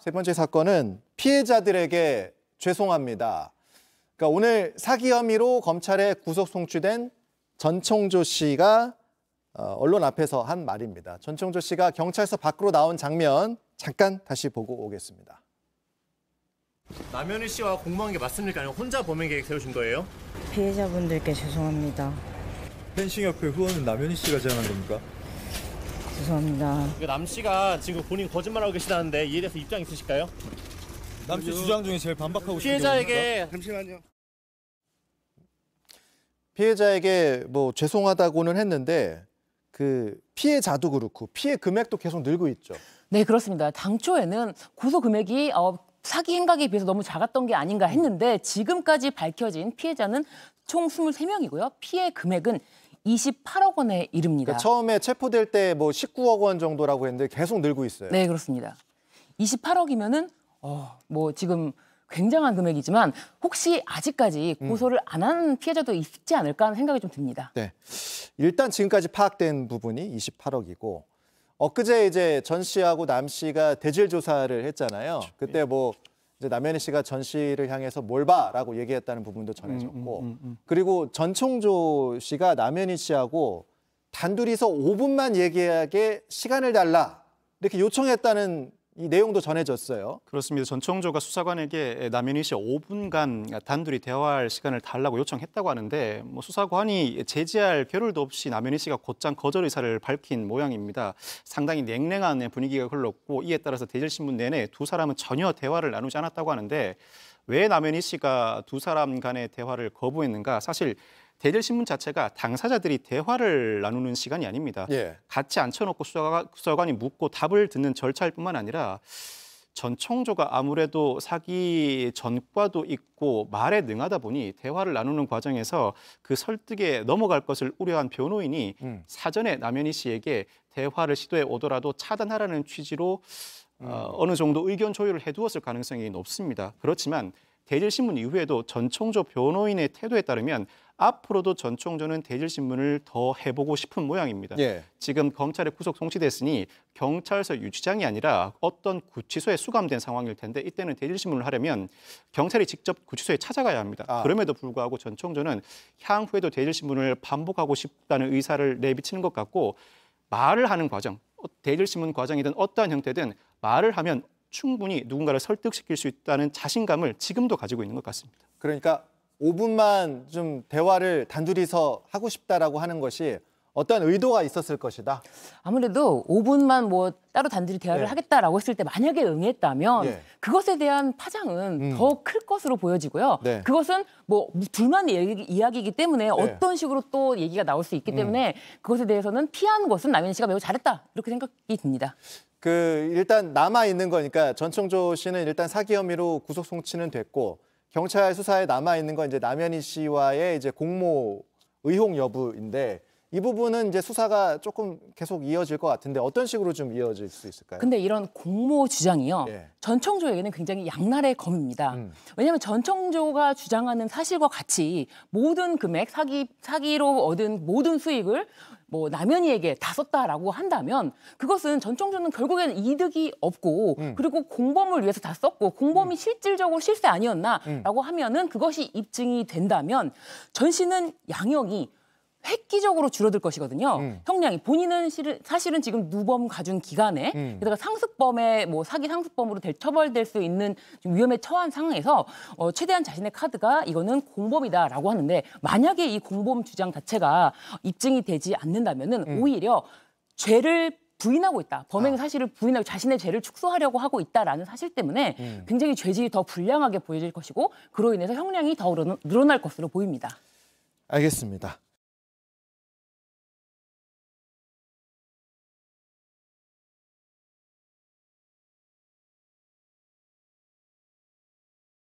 세 번째 사건은 피해자들에게 죄송합니다. 그러니까 오늘 사기 혐의로 검찰에 구속 송치된 전청조 씨가 어, 언론 앞에서 한 말입니다. 전청조 씨가 경찰서 밖으로 나온 장면 잠깐 다시 보고 오겠습니다. 남현희 씨와 공모한 게 맞습니까? 아니면 혼자 범행 계획 세우신 거예요? 피해자분들께 죄송합니다. 펜싱협회 후원은 남현희 씨가 제안한 겁니까? 죄송합니다. 남씨가 지금 본인 거짓말하고 계시다는데 이에 대해서 입장 있으실까요? 남 씨 주장 중에 제일 반박하고 싶은 피해자에게 잠시만요. 피해자에게 뭐 죄송하다고는 했는데 그 피해자도 그렇고 피해 금액도 계속 늘고 있죠. 네 그렇습니다. 당초에는 고소 금액이 어, 사기 행각에 비해서 너무 작았던 게 아닌가 했는데 지금까지 밝혀진 피해자는 총 23명이고요. 피해 금액은 28억 원에 이릅니다. 그러니까 처음에 체포될 때뭐 19억 원 정도라고 했는데 계속 늘고 있어요. 네, 그렇습니다. 28억이면은 어, 뭐 지금 굉장한 금액이지만 혹시 아직까지 음. 고소를 음. 안한 피해자도 있지 않을까 하는 생각이 좀 듭니다. 네. 일단 지금까지 파악된 부분이 28억이고 엊그제 이제 전 씨하고 남 씨가 대질 조사를 했잖아요. 그렇죠. 그때 예. 뭐 이제 남현희 씨가 전 씨를 향해서 뭘 봐라고 얘기했다는 부분도 전해졌고 음, 음, 음, 음. 그리고 전총조 씨가 남현희 씨하고 단둘이서 5분만 얘기하게 시간을 달라 이렇게 요청했다는 이 내용도 전해졌어요. 그렇습니다. 전총조가 수사관에게 남윤희 씨 5분간 단둘이 대화할 시간을 달라고 요청했다고 하는데 뭐 수사관이 제지할 겨를도 없이 남윤희 씨가 곧장 거절 의사를 밝힌 모양입니다. 상당히 냉랭한 분위기가 흘렀고 이에 따라서 대질신문 내내 두 사람은 전혀 대화를 나누지 않았다고 하는데 왜 남현희 씨가 두 사람 간의 대화를 거부했는가? 사실 대질 신문 자체가 당사자들이 대화를 나누는 시간이 아닙니다. 예. 같이 앉혀놓고 수사관, 이 묻고 답을 듣는 절차일 뿐만 아니라 전청조가 아무래도 사기 전과도 있고 말에 능하다 보니 대화를 나누는 과정에서 그 설득에 넘어갈 것을 우려한 변호인이 음. 사전에 남현희 씨에게 대화를 시도해 오더라도 차단하라는 취지로 어, 어느 정도 의견 조율을 해두었을 가능성이 높습니다. 그렇지만 대질신문 이후에도 전총조 변호인의 태도에 따르면 앞으로도 전총조는 대질신문을 더 해보고 싶은 모양입니다. 예. 지금 검찰에 구속 송치됐으니 경찰서 유치장이 아니라 어떤 구치소에 수감된 상황일 텐데 이때는 대질신문을 하려면 경찰이 직접 구치소에 찾아가야 합니다. 아. 그럼에도 불구하고 전총조는 향후에도 대질신문을 반복하고 싶다는 의사를 내비치는 것 같고 말을 하는 과정, 대리를 심은 과장이든 어떠한 형태든 말을 하면 충분히 누군가를 설득시킬 수 있다는 자신감을 지금도 가지고 있는 것 같습니다. 그러니까 5분만 좀 대화를 단둘이서 하고 싶다라고 하는 것이 어떤 의도가 있었을 것이다. 아무래도 5분만 뭐 따로 단둘이 대화를 예. 하겠다라고 했을 때 만약에 응했다면 예. 그것에 대한 파장은 음. 더클 것으로 보여지고요. 네. 그것은 뭐 둘만의 얘기, 이야기이기 때문에 네. 어떤 식으로 또 얘기가 나올 수 있기 음. 때문에 음. 그것에 대해서는 피한 것은 남현 씨가 매우 잘했다 이렇게 생각이 듭니다. 그 일단 남아 있는 거니까 전청조 씨는 일단 사기 혐의로 구속 송치는 됐고 경찰 수사에 남아 있는 건 이제 남현희 씨와의 이제 공모 의혹 여부인데. 이 부분은 이제 수사가 조금 계속 이어질 것 같은데 어떤 식으로 좀 이어질 수 있을까요? 근데 이런 공모 주장이요. 예. 전청조에게는 굉장히 양날의 검입니다. 음. 왜냐하면 전청조가 주장하는 사실과 같이 모든 금액 사기 사기로 얻은 모든 수익을 뭐 남연이에게 다 썼다라고 한다면 그것은 전청조는 결국에는 이득이 없고 음. 그리고 공범을 위해서 다 썼고 공범이 음. 실질적으로 실세 아니었나라고 음. 하면은 그것이 입증이 된다면 전 씨는 양형이 획기적으로 줄어들 것이거든요. 음. 형량이 본인은 실은, 사실은 지금 누범 가중 기간에 음. 게다가 상습범에 뭐 사기 상습범으로 될 처벌될 수 있는 위험에 처한 상황에서 어, 최대한 자신의 카드가 이거는 공범이다라고 하는데 만약에 이 공범 주장 자체가 입증이 되지 않는다면은 음. 오히려 죄를 부인하고 있다. 범행 아. 사실을 부인하고 자신의 죄를 축소하려고 하고 있다라는 사실 때문에 음. 굉장히 죄질이 더 불량하게 보여질 것이고 그로 인해서 형량이 더 늘어날 것으로 보입니다. 알겠습니다.